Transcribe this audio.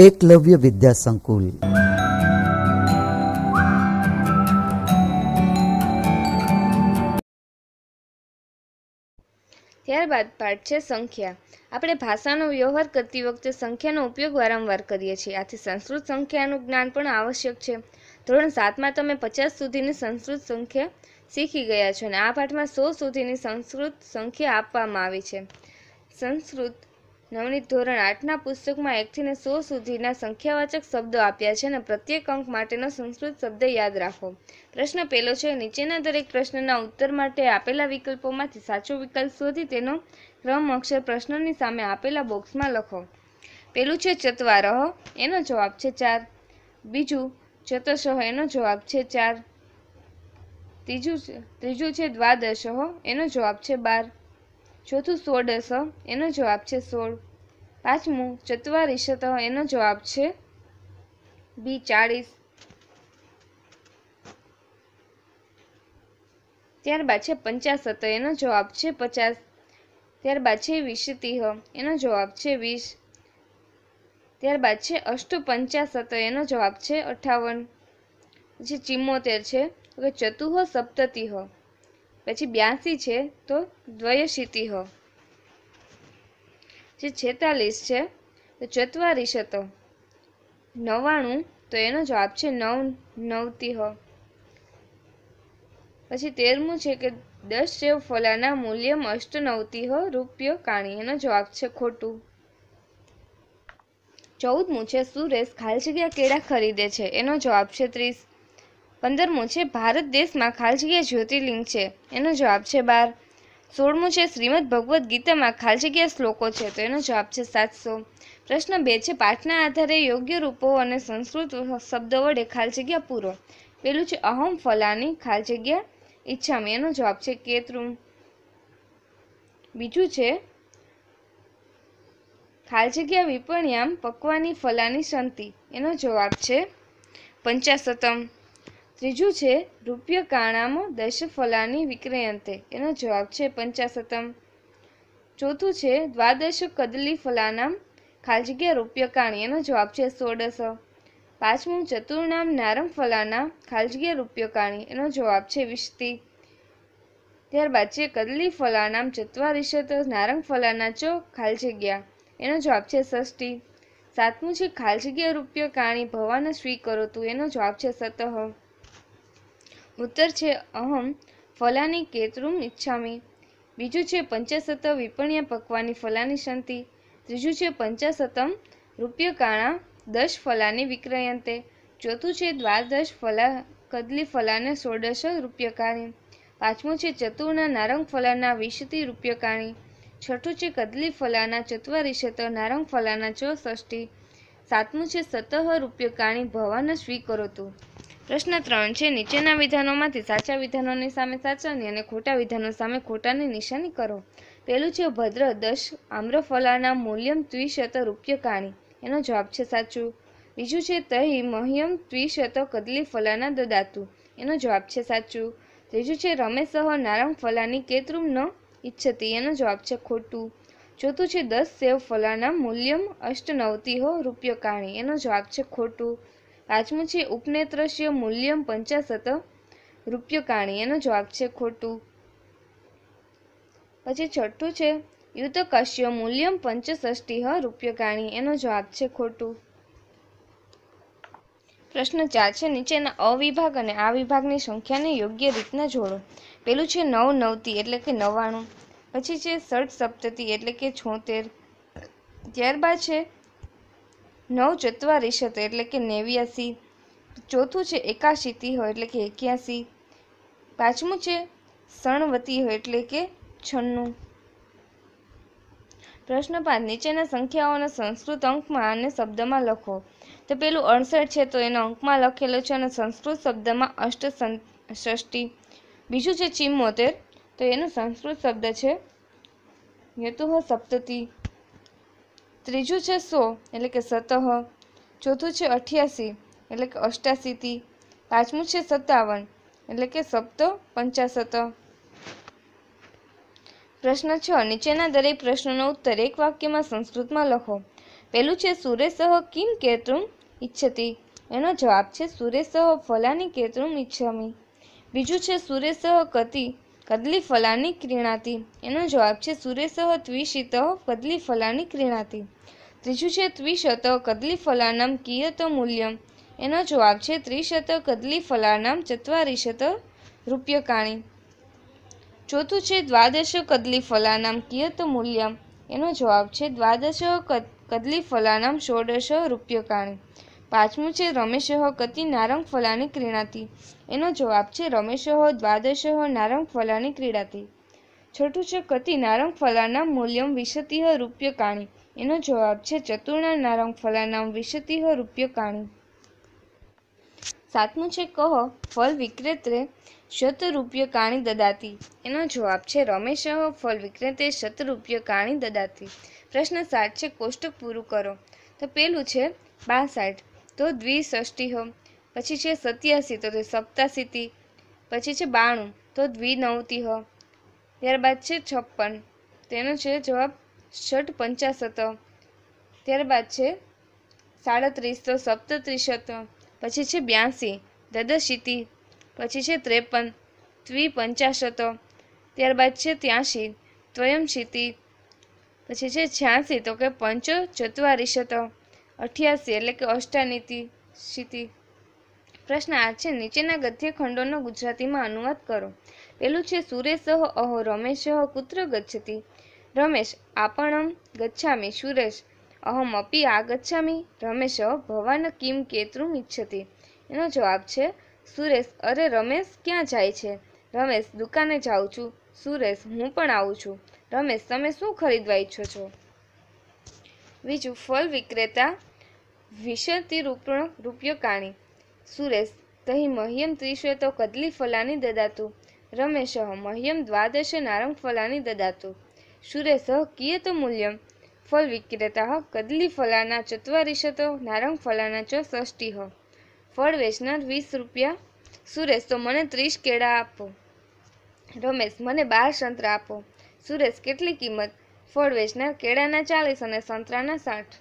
એકલવ્ય વિદ્યા સંકુલ ત્યારબાદ પાઠ છે સંખ્યા આપણે ભાષાનો વ્યવહાર કરતી વખતે સંખ્યાનો ઉપયોગ વારંવાર કરીએ છીએ આથી સંસ્કૃત સંખ્યાનું જ્ઞાન પણ આવશ્યક છે ધોરણ સાતમાં તમે પચાસ સુધીની સંસ્કૃત સંખ્યા શીખી ગયા છો અને આ પાઠમાં સો સુધીની સંસ્કૃત સંખ્યા આપવામાં આવી છે સંસ્કૃત નવનીત ધોરણ આઠના પુસ્તકમાં એકથીને સો સુધીના સંખ્યાવાચક શબ્દો આપ્યા છે અને પ્રત્યેક અંક માટેનો સંસ્કૃત શબ્દ યાદ રાખો પ્રશ્ન પહેલો છે નીચેના દરેક પ્રશ્નના ઉત્તર માટે આપેલા વિકલ્પોમાંથી સાચો વિકલ્પ શોધી તેનો ક્રમ અક્ષર પ્રશ્નની સામે આપેલા બોક્સમાં લખો પહેલું છે ચતવારહ એનો જવાબ છે ચાર બીજું ચતશહ એનો જવાબ છે ચાર ત્રીજું ત્રીજું છે દ્વાદશહ એનો જવાબ છે બાર ચોથું ષોડશ એનો જવાબ છે સોળ પાંચમું ચત્વારીશત એનો જવાબ છે બી ચાળીસ ત્યારબાદ છે પંચાસ પંચાસત એનો જવાબ છે પચાસ ત્યારબાદ છે વિશતિહ એનો જવાબ છે વીસ ત્યારબાદ છે અષ્ટુ પંચાસત એનો જવાબ છે અઠાવન જે ચિમ્મોતેર છે ચતુહ સપ્તતિહ પછી બ્યાસી છે તો દ્વયશીતિ જે છેતાલીસ છે તો ચત્વારીસ હતો નવ્વાણું તો એનો જવાબ છે નવ નવતી પછી તેરમું છે કે દસ સેવ ફલાના મૂલ્ય અષ્ટ નવતી હ રૂપિયો કાણી એનો જવાબ છે ખોટું ચૌદમું છે સુરેશ ખાલી જગ્યા કેળા ખરીદે છે એનો જવાબ છે ત્રીસ પંદરમું છે ભારત દેશમાં ખાલજગ્યા જ્યોતિર્લિંગ છે એનો જવાબ છે બાર સોળમું છે શ્રીમદ ભગવદ્ ગીતામાં ખાલજગ્યા શ્લોકો છે તો એનો જવાબ છે સાતસો પ્રશ્ન બે છે પાઠના આધારે યોગ્ય રૂપો અને સંસ્કૃત શબ્દો વડે ખાલજગ્યા પૂરો પેલું છે અહમ ફલાની ખાલજગ્યા ઈચ્છામી એનો જવાબ છે કેતરું બીજું છે ખાલજગ્યા વિપણ્યામ પકવાની ફલાની સંતિ એનો જવાબ છે પંચાશતમ ત્રીજું છે રૂપ્ય કાણામો ફલાની વિક્રયંતે એનો જવાબ છે પંચાશતમ ચોથું છે દ્વાદશ કદલી ફલાનામ ખાલી જગ્યા એનો જવાબ છે સોડસ પાંચમું ચતુર્નામ નારમ ફલાના ખાલી જગ્યા એનો જવાબ છે વિસ્તિ ત્યારબાદ છે કદલી ફલાનામ ચત્વારીશત નારંગ ફલાના ચો ખાલી એનો જવાબ છે ષષ્ઠી સાતમું છે ખાલી જગ્યા રૂપ્ય કાણી સ્વીકરો તું એનો જવાબ છે સતહ ઉત્તર છે અહમ ફલાની કેતરૂમ ઇચ્છામી બીજું છે પંચસત વિપણ્યા પકવાની ફલાની શાંતિ ત્રીજું છે પંચસતમ રૂપ્યકાણા દશ ફલાની વિક્રયંતે ચોથું છે દ્વાદશ ફલા કદલી ફલાને ષોડશ રૂપ્યકાણી પાંચમું છે ચતુર્ણા નારંગ ફલાના વિશતિ રૂપ્યકાણી છઠ્ઠું છે કદલી ફલાના ચત્વારીશત નારંગ ફલાના છ સાતમું છે સતઃ રૂપ્યકાણી ભવાન સ્વીકરોતું પ્રશ્ન ત્રણ છે નીચેના વિધાનોમાંથી સાચા વિધાનોની સામે સાચાની અને ખોટા વિધાનો સામે ખોટાની નિશાની કરો પહેલું છે ભદ્ર દશ આમ્રફલાના મૂલ્યમ ત્વિશત રૂપ્ય કાણી એનો જવાબ છે સાચું બીજું છે તહી મહ્યમ ત્વિશત કદલી ફલાના દદાતું એનો જવાબ છે સાચું ત્રીજું છે રમેશ નારમ ફલાની કેતરૂમ ન ઈચ્છતી એનો જવાબ છે ખોટું ચોથું છે દસ સેવ ફલાના મૂલ્યમ અષ્ટનવતી હો રૂપ્ય કાણી એનો જવાબ છે ખોટું પાંચમું છે ઉપનેત્રસ્ય મૂલ્યમ પંચાશત રૂપ્યકાણી એનો જવાબ છે ખોટું પછી છઠ્ઠું છે યુત મૂલ્યમ પંચષષ્ટિહ રૂપ્યકાણી એનો જવાબ છે ખોટું પ્રશ્ન ચાર છે નીચેના અવિભાગ અને આ વિભાગની સંખ્યાને યોગ્ય રીતના જોડો પેલું છે નવ નવતી એટલે કે નવ્વાણું પછી છે સઠ સપ્તતી એટલે કે છોતેર ત્યારબાદ છે નવ ચત્વારીસત એટલે કે નેવ્યાસી ચોથું છે એકાશીતી હોય એટલે કે એક્યાસી પાંચમું છે સણવતી હોય એટલે કે છન્નું પ્રશ્ન પાંચ નીચેના સંખ્યાઓના સંસ્કૃત અંકમાં અને શબ્દમાં લખો તો પેલું અડસઠ છે તો એનો અંકમાં લખેલો છે અને સંસ્કૃત શબ્દમાં અષ્ટ ષષ્ઠી બીજું છે ચિમ્મોતેર તો એનો સંસ્કૃત શબ્દ છે યતુહ સપ્તતી ત્રીજું છે સો એટલે કે સતહ ચોથું છે અઠ્યાસી એટલે કે અષ્ટાસીથી પાંચમું છે સત્તાવન એટલે કે સપ્ત પંચાસત પ્રશ્ન છ નીચેના દરેક પ્રશ્નનો ઉત્તર એક વાક્યમાં સંસ્કૃતમાં લખો પહેલું છે સુરેશ કિમ કેતરું ઈચ્છતી એનો જવાબ છે સુરેશ ફલાની કેતરું ઈચ્છમી બીજું છે સુરેશ કતિ કદલી ફલાની ક્રીણાતી એનો જવાબ છે સુરેશ ત્વિશિત કદલી ફલાની ક્રીણાતી ત્રીજું છે ત્વિશત કદલી ફલાનામ કિયત મૂલ્યમ એનો જવાબ છે ત્રિશત કદલી ફલાનામ ચત્વારીશત રૂપિયકાણી ચોથું છે દ્વાદશ કદલી ફલાનામ કિયત મૂલ્યમ એનો જવાબ છે દ્વાદશ કદલી ફલાનામ ષોડશ રૂપિયકાણી પાંચમું છે રમેશહ કતિ નારંગ ફલાની ક્રીડાતી એનો જવાબ છે રમેશહ દ્વાદશહ નારંગ ફલાની ક્રીડાથી છઠ્ઠું છે કતિ નારંગ ફલાના મૂલ્યમ વિશતિહ રૂપ્યકાણી એનો જવાબ છે ચતુર્ણા નારંગ ફલાનામ વિશતિહ રૂપ્યકાણી સાતમું છે કહો ફલ વિક્રેત્રે શત રૂપ્યકાણી દદાતી એનો જવાબ છે રમેશહ ફલ વિક્રેતે શત રૂપ્યકાણી દદાતી પ્રશ્ન સાત છે કોષ્ટક પૂરું કરો તો પેલું છે બાસઠ તો દ્વિષષ્ટિહ પછી છે સત્યાસી તો તે સપ્તાસીતિ પછી છે બાણું તો દ્વિનવતિહ ત્યારબાદ છે છપ્પન તેનો છે જવાબ ષટ પંચાશત ત્યારબાદ છે સાડત્રીસ તો સપ્તત્રીશત પછી છે બ્યાસી દદશીતિ પછી છે ત્રેપન ત્રિપંચાશત ત્યારબાદ છે ત્યાંશી ત્વયંશીતિ પછી છે છ્યાસી તો કે પંચો ચત્વારીશત અઠ્યાસી એટલે કે અષ્ટાનીતિ શીતિ પ્રશ્ન આ છે નીચેના ગદ્ય ખંડોનો ગુજરાતીમાં અનુવાદ કરો પેલું છે સુરેશ અહો રમેશ કુત્ર ગચ્છતી રમેશ આપણમ ગચ્છામી સુરેશ અહમ અપી આગચ્છામી રમેશ ભવાન કિમ કેતૃમ ઈચ્છતી એનો જવાબ છે સુરેશ અરે રમેશ ક્યાં જાય છે રમેશ દુકાને જાઉં છું સુરેશ હું પણ આવું છું રમેશ તમે શું ખરીદવા ઈચ્છો છો બીજું ફળ વિક્રેતા વિશરતી રૂપણ રૂપિયો કાણી સુરેશ તહી મહ્યમ ત્રિશ્વેતો કદલી ફલાની દદાતું રમેશ મહ્યમ દ્વાદશે નારંગ ફલાની દદાતું સુરેશ કિયત મૂલ્યમ ફળ વિક્રેતા હ કદલી ફલાના ચત્વારીશતો નારંગ ફલાના ચ હ ફળ વેચનાર વીસ રૂપિયા સુરેશ તો મને ત્રીસ કેળા આપો રમેશ મને બાર સંતરા આપો સુરેશ કેટલી કિંમત ફળ વેચનાર કેળાના ચાલીસ અને સંતરાના સાઠ